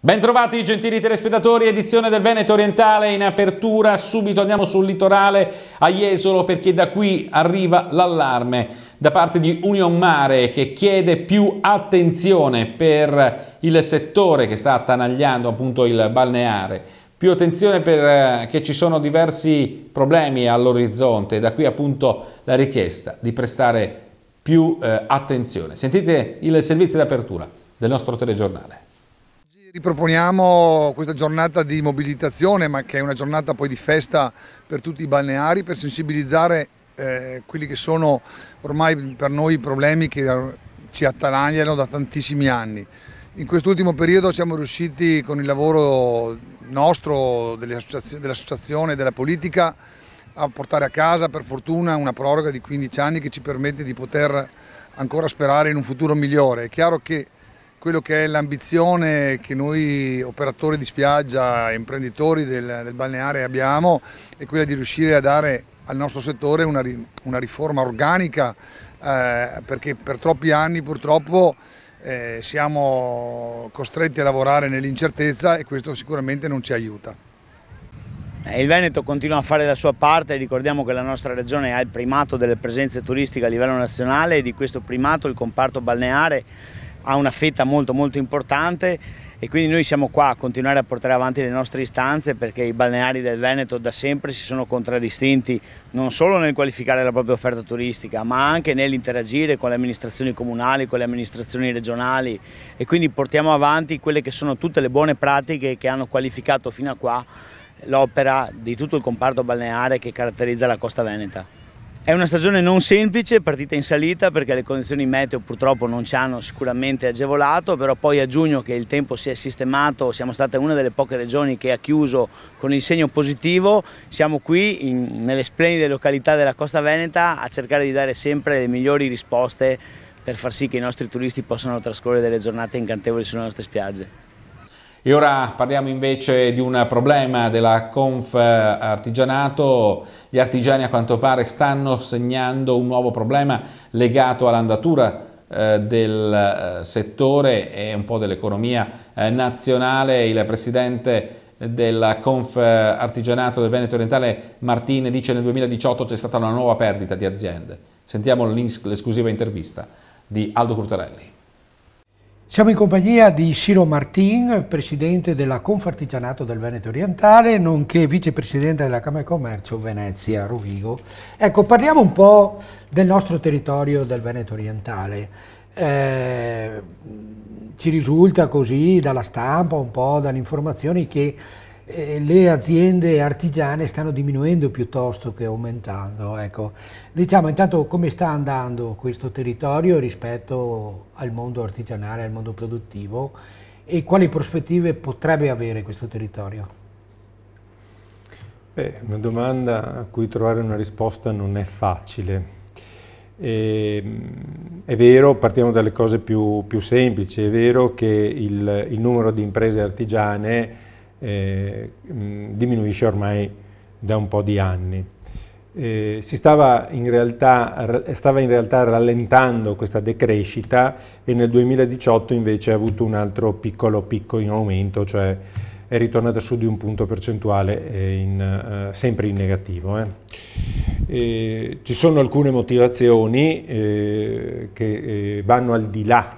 Bentrovati gentili telespettatori, edizione del Veneto Orientale in apertura, subito andiamo sul litorale a Jesolo perché da qui arriva l'allarme da parte di Union Mare che chiede più attenzione per il settore che sta attanagliando appunto il balneare, più attenzione perché eh, ci sono diversi problemi all'orizzonte, da qui appunto la richiesta di prestare più eh, attenzione. Sentite il servizio d'apertura del nostro telegiornale. Riproponiamo questa giornata di mobilitazione, ma che è una giornata poi di festa per tutti i balneari, per sensibilizzare eh, quelli che sono ormai per noi i problemi che ci attanagliano da tantissimi anni. In quest'ultimo periodo siamo riusciti con il lavoro nostro, dell'associazione, della politica, a portare a casa per fortuna una proroga di 15 anni che ci permette di poter ancora sperare in un futuro migliore. È chiaro che quello che è l'ambizione che noi operatori di spiaggia, imprenditori del, del, balneare abbiamo è quella di riuscire a dare al nostro settore una, una riforma organica eh, perché per troppi anni purtroppo eh, siamo costretti a lavorare nell'incertezza e questo sicuramente non ci aiuta. Eh, il Veneto continua a fare la sua parte, ricordiamo che la nostra regione ha il primato delle presenze turistiche a livello nazionale e di questo primato il comparto balneare ha una fetta molto molto importante e quindi noi siamo qua a continuare a portare avanti le nostre istanze perché i balneari del Veneto da sempre si sono contraddistinti non solo nel qualificare la propria offerta turistica ma anche nell'interagire con le amministrazioni comunali, con le amministrazioni regionali e quindi portiamo avanti quelle che sono tutte le buone pratiche che hanno qualificato fino a qua l'opera di tutto il comparto balneare che caratterizza la costa veneta. È una stagione non semplice, partita in salita perché le condizioni meteo purtroppo non ci hanno sicuramente agevolato, però poi a giugno che il tempo si è sistemato, siamo state una delle poche regioni che ha chiuso con il segno positivo, siamo qui in, nelle splendide località della Costa Veneta a cercare di dare sempre le migliori risposte per far sì che i nostri turisti possano trascorrere delle giornate incantevoli sulle nostre spiagge. E ora parliamo invece di un problema della Conf eh, Artigianato. Gli artigiani a quanto pare stanno segnando un nuovo problema legato all'andatura eh, del eh, settore e un po' dell'economia nazionale. Il presidente della Conf Artigianato del Veneto Orientale Martine dice che nel 2018 c'è stata una nuova perdita di aziende. Sentiamo l'esclusiva intervista di Aldo Curtarelli. Siamo in compagnia di Ciro Martin, presidente della Confartigianato del Veneto Orientale, nonché vicepresidente della Camera di Commercio Venezia Rovigo. Ecco, parliamo un po' del nostro territorio del Veneto Orientale. Eh, ci risulta così dalla stampa, un po' dalle informazioni che eh, le aziende artigiane stanno diminuendo piuttosto che aumentando. Ecco. Diciamo intanto come sta andando questo territorio rispetto al mondo artigianale, al mondo produttivo e quali prospettive potrebbe avere questo territorio? Beh, una domanda a cui trovare una risposta non è facile. E, ehm, è vero, partiamo dalle cose più, più semplici, è vero che il, il numero di imprese artigiane eh, diminuisce ormai da un po' di anni. Eh, si stava in, realtà, stava in realtà rallentando questa decrescita e nel 2018 invece ha avuto un altro piccolo picco in aumento, cioè è ritornata su di un punto percentuale eh, in, eh, sempre in negativo. Eh. ci sono alcune motivazioni eh, che eh, vanno al di là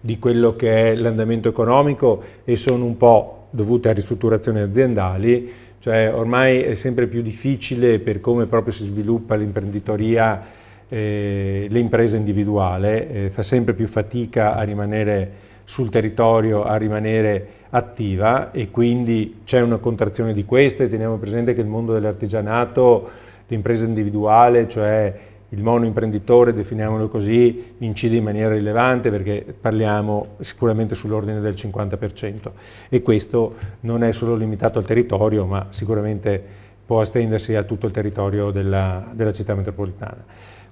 di quello che è l'andamento economico e sono un po' dovute a ristrutturazioni aziendali, cioè ormai è sempre più difficile per come proprio si sviluppa l'imprenditoria, eh, l'impresa individuale, eh, fa sempre più fatica a rimanere sul territorio, a rimanere attiva e quindi c'è una contrazione di queste, teniamo presente che il mondo dell'artigianato, l'impresa individuale, cioè il monoimprenditore, definiamolo così, incide in maniera rilevante perché parliamo sicuramente sull'ordine del 50% e questo non è solo limitato al territorio ma sicuramente può estendersi a tutto il territorio della, della città metropolitana.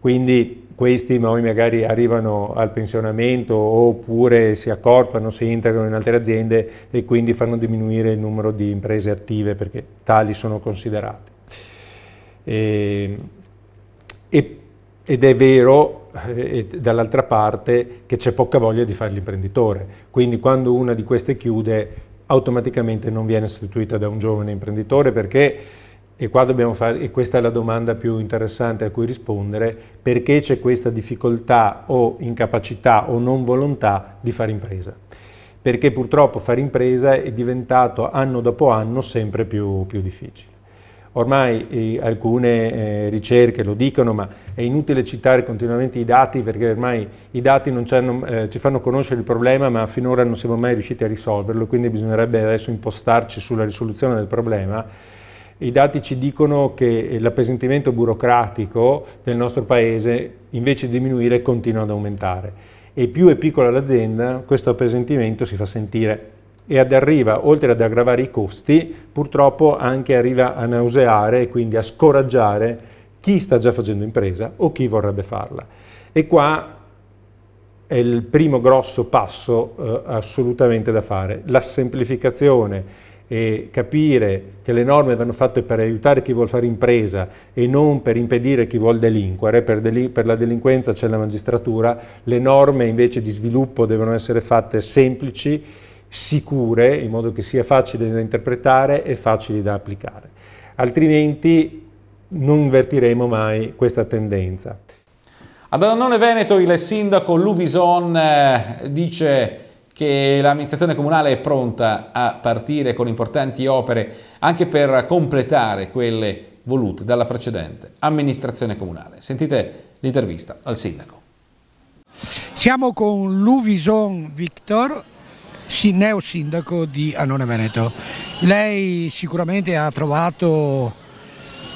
Quindi questi poi magari arrivano al pensionamento oppure si accorpano, si integrano in altre aziende e quindi fanno diminuire il numero di imprese attive perché tali sono considerate. Ehm, e, e ed è vero eh, dall'altra parte che c'è poca voglia di fare l'imprenditore, quindi quando una di queste chiude automaticamente non viene sostituita da un giovane imprenditore perché, e, fare, e questa è la domanda più interessante a cui rispondere, perché c'è questa difficoltà o incapacità o non volontà di fare impresa? Perché purtroppo fare impresa è diventato anno dopo anno sempre più, più difficile. Ormai eh, alcune eh, ricerche lo dicono, ma è inutile citare continuamente i dati perché ormai i dati eh, ci fanno conoscere il problema, ma finora non siamo mai riusciti a risolverlo, quindi bisognerebbe adesso impostarci sulla risoluzione del problema. I dati ci dicono che l'appesantimento burocratico del nostro paese, invece di diminuire, continua ad aumentare. E più è piccola l'azienda, questo appesantimento si fa sentire e ad arriva, oltre ad aggravare i costi, purtroppo anche arriva a nauseare e quindi a scoraggiare chi sta già facendo impresa o chi vorrebbe farla. E qua è il primo grosso passo eh, assolutamente da fare, la semplificazione e capire che le norme vanno fatte per aiutare chi vuole fare impresa e non per impedire chi vuole delinquere, per, delin per la delinquenza c'è la magistratura, le norme invece di sviluppo devono essere fatte semplici sicure in modo che sia facile da interpretare e facile da applicare. Altrimenti non invertiremo mai questa tendenza. Ad Annone Veneto il sindaco Luvison eh, dice che l'amministrazione comunale è pronta a partire con importanti opere anche per completare quelle volute dalla precedente amministrazione comunale. Sentite l'intervista al sindaco. Siamo con Luvison Victor, neo sindaco di Annone Veneto. Lei sicuramente ha trovato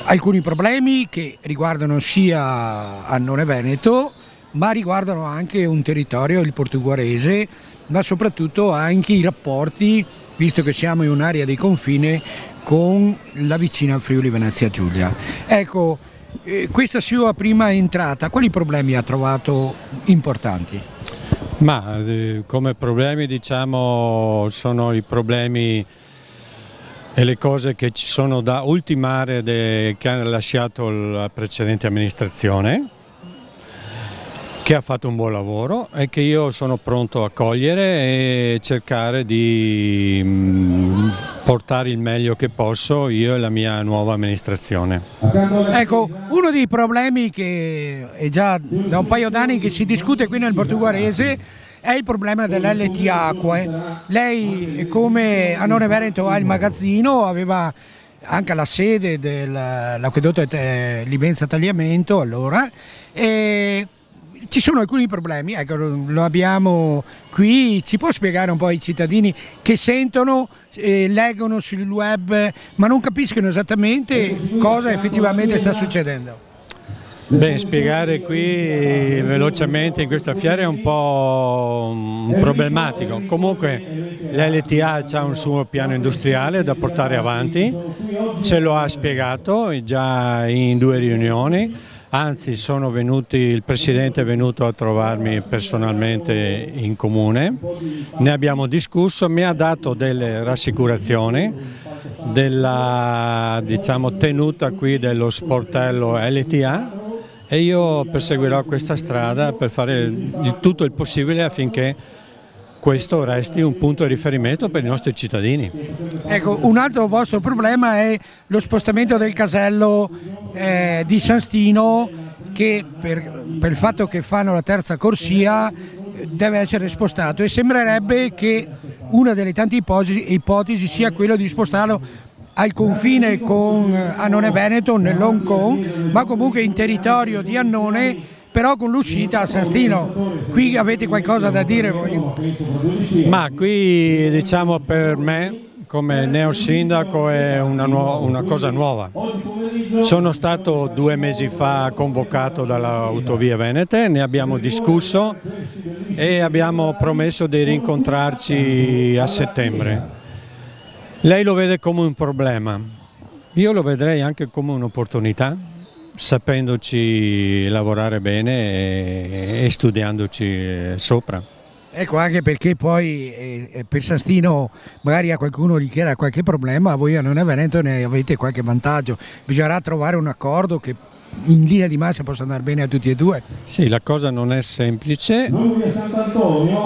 alcuni problemi che riguardano sia Annone Veneto ma riguardano anche un territorio, il portuguarese, ma soprattutto anche i rapporti, visto che siamo in un'area di confine, con la vicina Friuli Venezia Giulia. Ecco, eh, questa sua prima entrata, quali problemi ha trovato importanti? Ma eh, come problemi diciamo sono i problemi e le cose che ci sono da ultimare de, che ha lasciato la precedente amministrazione che ha fatto un buon lavoro e che io sono pronto a cogliere e cercare di mh, mm, portare il meglio che posso io e la mia nuova amministrazione. Ecco, uno dei problemi che è già da un paio d'anni che si discute qui nel Portuguarese è il problema dell'LT Acque. Eh. Lei come a Annone Veneto ha il magazzino, aveva anche la sede dell'acquedotto eh, Livenza Tagliamento allora e ci sono alcuni problemi, ecco, lo abbiamo qui, ci può spiegare un po' ai cittadini che sentono, eh, leggono sul web, ma non capiscono esattamente cosa effettivamente sta succedendo? Beh, spiegare qui eh, velocemente in questa fiera è un po' mm, problematico. Comunque l'LTA ha un suo piano industriale da portare avanti, ce lo ha spiegato già in due riunioni anzi venuti, il Presidente è venuto a trovarmi personalmente in comune, ne abbiamo discusso, mi ha dato delle rassicurazioni della diciamo, tenuta qui dello sportello LTA e io perseguirò questa strada per fare tutto il possibile affinché questo resti un punto di riferimento per i nostri cittadini. Ecco, un altro vostro problema è lo spostamento del casello eh, di Sanstino che per, per il fatto che fanno la terza corsia eh, deve essere spostato e sembrerebbe che una delle tante ipotesi, ipotesi sia quella di spostarlo al confine con eh, Annone Veneto, nell'Hong Kong, ma comunque in territorio di Annone però con l'uscita a San Qui avete qualcosa da dire voi? Ma qui diciamo per me come neo sindaco è una, nuova, una, cosa nuova. Sono stato due mesi fa convocato dall'autovia Venete, ne abbiamo discusso e abbiamo promesso di rincontrarci a settembre. Lei lo vede come un problema, io lo vedrei anche come un'opportunità sapendoci lavorare bene e, e studiandoci sopra. Ecco, anche perché poi eh, per Sastino magari a qualcuno gli chieda qualche problema, voi a non Veneto ne avete qualche vantaggio. Bisognerà trovare un accordo che in linea di massa possa andare bene a tutti e due. Sì, la cosa non è semplice,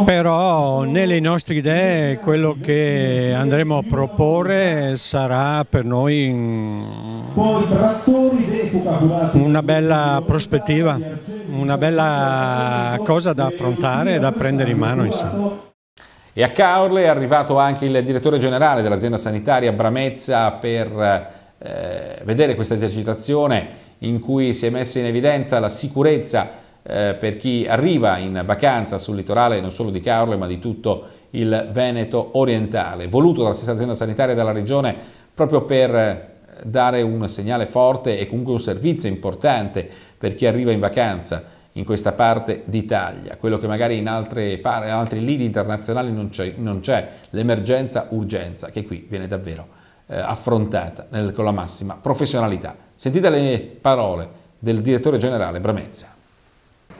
però nelle nostre idee quello che andremo a proporre sarà per noi una bella prospettiva, una bella cosa da affrontare e da prendere in mano. Insomma. E a Caorle è arrivato anche il direttore generale dell'azienda sanitaria Bramezza per eh, vedere questa esercitazione in cui si è messa in evidenza la sicurezza eh, per chi arriva in vacanza sul litorale non solo di Caorle ma di tutto il Veneto orientale, voluto dalla stessa azienda sanitaria della regione proprio per eh, dare un segnale forte e comunque un servizio importante per chi arriva in vacanza in questa parte d'Italia, quello che magari in, altre, in altri lidi internazionali non c'è, l'emergenza urgenza che qui viene davvero eh, affrontata nel, con la massima professionalità. Sentite le parole del direttore generale Bramezza.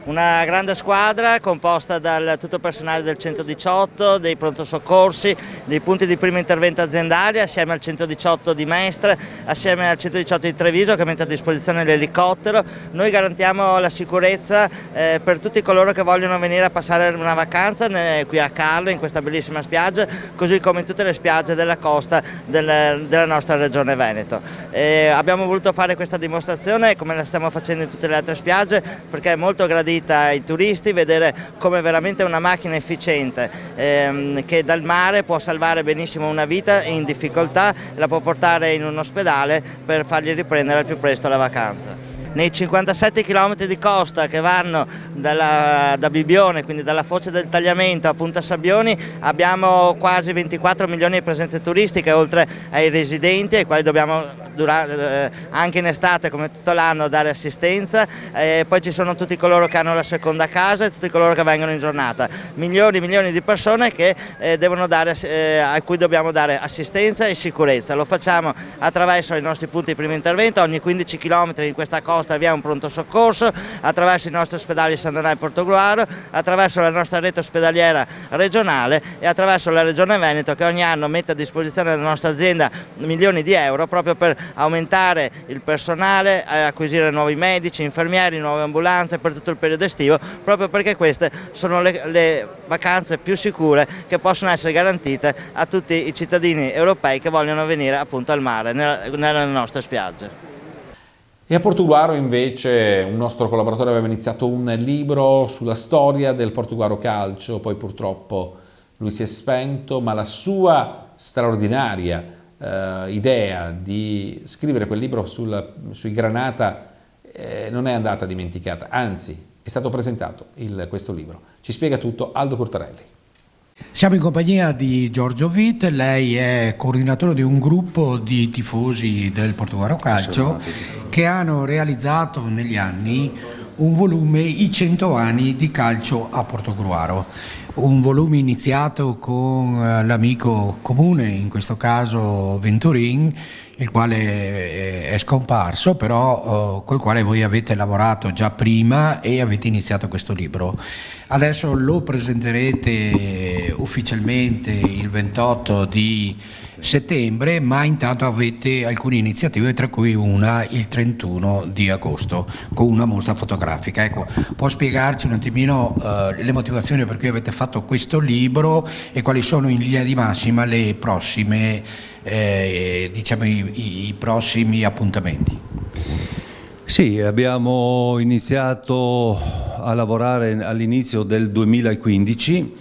Una grande squadra composta da tutto il personale del 118, dei pronto soccorsi, dei punti di primo intervento aziendali, assieme al 118 di Mestre, assieme al 118 di Treviso che mette a disposizione l'elicottero. Noi garantiamo la sicurezza eh, per tutti coloro che vogliono venire a passare una vacanza né, eh, qui a Carlo, in questa bellissima spiaggia, così come in tutte le spiagge della costa del, della nostra regione Veneto. Eh, abbiamo voluto fare questa dimostrazione come la stiamo facendo in tutte le altre spiagge perché è molto gradita dita ai turisti, vedere come veramente una macchina efficiente ehm, che dal mare può salvare benissimo una vita in difficoltà, la può portare in un ospedale per fargli riprendere al più presto la vacanza nei 57 km di costa che vanno dalla, da Bibione, quindi dalla foce del Tagliamento a Punta Sabbioni, abbiamo quasi 24 milioni di presenze turistiche, oltre ai residenti ai quali dobbiamo durare, eh, anche in estate come tutto l'anno dare assistenza, e poi ci sono tutti coloro che hanno la seconda casa e tutti coloro che vengono in giornata, milioni e milioni di persone che, eh, dare, eh, a cui dobbiamo dare assistenza e sicurezza, lo facciamo attraverso i nostri punti di primo intervento, ogni 15 km in questa costa risposta abbiamo un pronto soccorso attraverso i nostri ospedali Sandonai e Portogruaro, attraverso la nostra rete ospedaliera regionale e attraverso la Regione Veneto che ogni anno mette a disposizione della nostra azienda milioni di euro proprio per aumentare il personale, eh, acquisire nuovi medici, infermieri, nuove ambulanze per tutto il periodo estivo, proprio perché queste sono le, le vacanze più sicure che possono essere garantite a tutti i cittadini europei che vogliono venire appunto al mare, nelle nostre spiagge. E a Portugaro invece un nostro collaboratore aveva iniziato un libro sulla storia del Portugaro calcio, poi purtroppo lui si è spento, ma la sua straordinaria eh, idea di scrivere quel libro sul, sui Granata eh, non è andata dimenticata, anzi è stato presentato il, questo libro. Ci spiega tutto Aldo Cortarelli. Siamo in compagnia di Giorgio Vitt, lei è coordinatore di un gruppo di tifosi del Portogallo Calcio che hanno realizzato negli anni un volume I 100 anni di calcio a Portogruaro un volume iniziato con eh, l'amico comune, in questo caso Venturin, il quale eh, è scomparso, però oh, col quale voi avete lavorato già prima e avete iniziato questo libro. Adesso lo presenterete ufficialmente il 28 di settembre, ma intanto avete alcune iniziative, tra cui una il 31 di agosto, con una mostra fotografica. Ecco, può spiegarci un attimino eh, le motivazioni per cui avete fatto questo libro e quali sono in linea di massima le prossime, eh, diciamo, i, i prossimi appuntamenti? Sì, abbiamo iniziato a lavorare all'inizio del 2015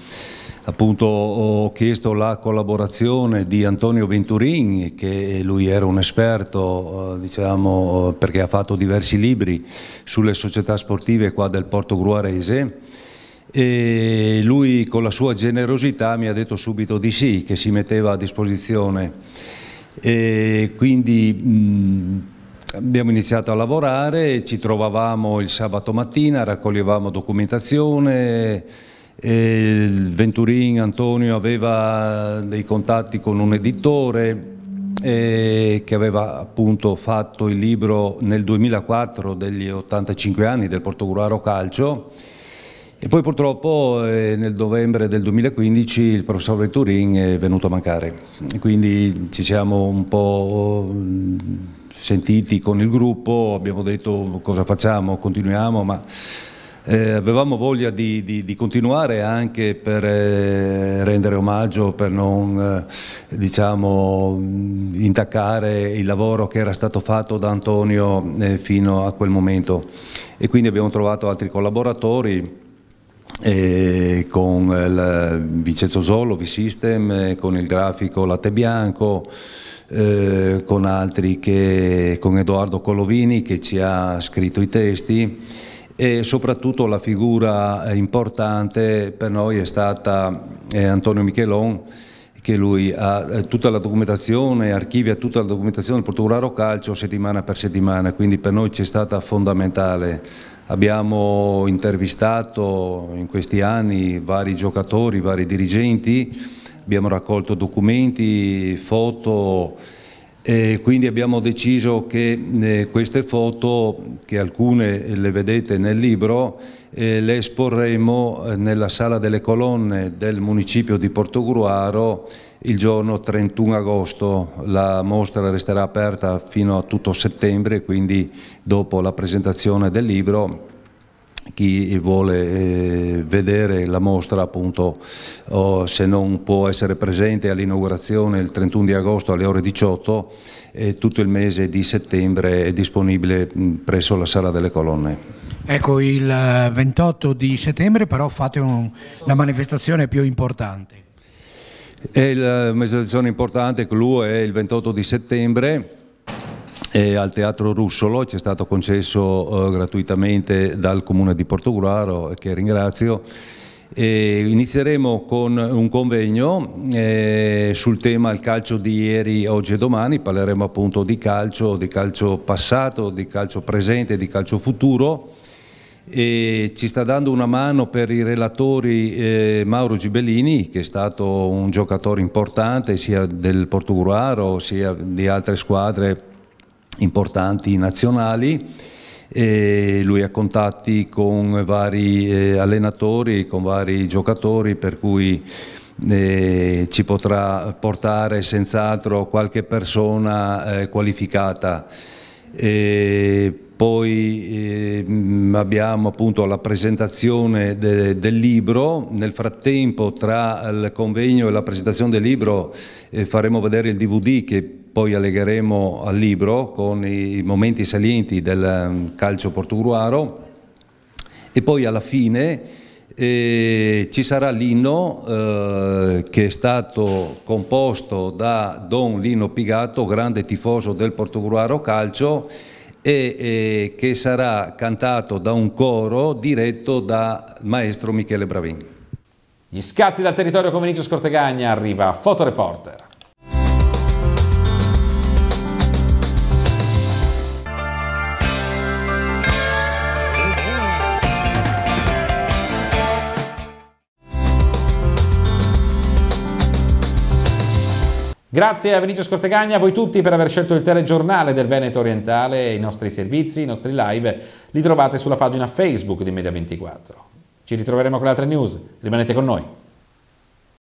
appunto ho chiesto la collaborazione di Antonio Venturini che lui era un esperto eh, diciamo, eh, perché ha fatto diversi libri sulle società sportive qua del Porto Gruarese e lui con la sua generosità mi ha detto subito di sì che si metteva a disposizione e quindi mh, mm, Abbiamo iniziato a lavorare, ci trovavamo il sabato mattina, raccoglievamo documentazione, il Venturin Antonio aveva dei contatti con un editore eh, che aveva appunto fatto il libro nel 2004 degli 85 anni del Portogruaro Calcio e poi purtroppo eh, nel novembre del 2015 il professor Venturin è venuto a mancare e quindi ci siamo un po' mm, sentiti con il gruppo, abbiamo detto cosa facciamo, continuiamo ma eh, avevamo voglia di, di, di, continuare anche per eh, rendere omaggio, per non eh, diciamo, intaccare il lavoro che era stato fatto da Antonio eh, fino a quel momento e quindi abbiamo trovato altri collaboratori eh, con il Vincenzo Zollo, V-System, eh, con il grafico Latte Bianco, con altri che, con Edoardo Colovini che ci ha scritto i testi e soprattutto la figura eh, importante per noi è stata eh, Antonio Michelon che lui ha eh, tutta la documentazione, archivia tutta la documentazione del Portogallo Calcio settimana per settimana, quindi per noi c'è stata fondamentale. Abbiamo intervistato in questi anni vari giocatori, vari dirigenti, abbiamo raccolto documenti, foto, e quindi abbiamo deciso che eh, queste foto, che alcune le vedete nel libro, eh, le esporremo eh, nella sala delle colonne del municipio di Portogruaro il giorno 31 agosto. La mostra resterà aperta fino a tutto settembre, quindi dopo la presentazione del libro chi vuole eh, vedere la mostra appunto oh, se non può essere presente all'inaugurazione il 31 di agosto alle ore 18 e eh, tutto il mese di settembre è disponibile presso la sala delle colonne. Ecco, il 28 eh, di settembre però fate un, la manifestazione più importante. È la manifestazione importante, clou, è il 28 di settembre e al Teatro Russolo ci è stato concesso eh, gratuitamente dal Comune di Portogruaro, che ringrazio. E inizieremo con un convegno eh, sul tema il calcio di ieri, oggi e domani, parleremo appunto di calcio, di calcio passato, di calcio presente, di calcio futuro. E ci sta dando una mano per i relatori eh, Mauro Gibellini che è stato un giocatore importante sia del Portogruaro sia di altre squadre importanti nazionali. E lui ha contatti con vari eh, allenatori, con vari giocatori, per cui eh, ci potrà portare senz'altro qualche persona eh, qualificata. E poi ehm, abbiamo appunto la presentazione de, del libro, nel frattempo tra il convegno e la presentazione del libro eh, faremo vedere il DVD che poi allegheremo al libro con i momenti salienti del ehm, calcio portuguaro e poi alla fine e ci sarà l'inno eh, che è stato composto da Don Lino Pigato, grande tifoso del Portogruaro Calcio, e, e che sarà cantato da un coro diretto da maestro Michele Bravin. Gli scatti dal territorio con Vinicio Scortegagna arriva Fotoreporter. Grazie a Vinicio Scortegagna, a voi tutti per aver scelto il telegiornale del Veneto Orientale, i nostri servizi, i nostri live, li trovate sulla pagina Facebook di Media24. Ci ritroveremo con le altre news, rimanete con noi.